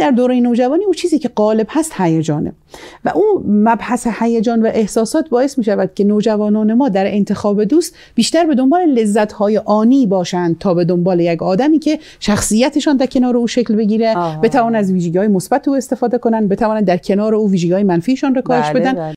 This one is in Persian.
در دوره نوجوانی اون چیزی که غالب هست هیجانه و اون مبحث هیجان و احساسات باعث می شود که نوجوانان ما در انتخاب دوست بیشتر به دنبال لذت های آنی باشند تا به دنبال یک آدمی که شخصیتشان در کنار او شکل بگیره بتوان از ویژگی های مثبت او استفاده کنند بتوانند در کنار او ویژگی های منفیشان را کاهش بله، بدن بله.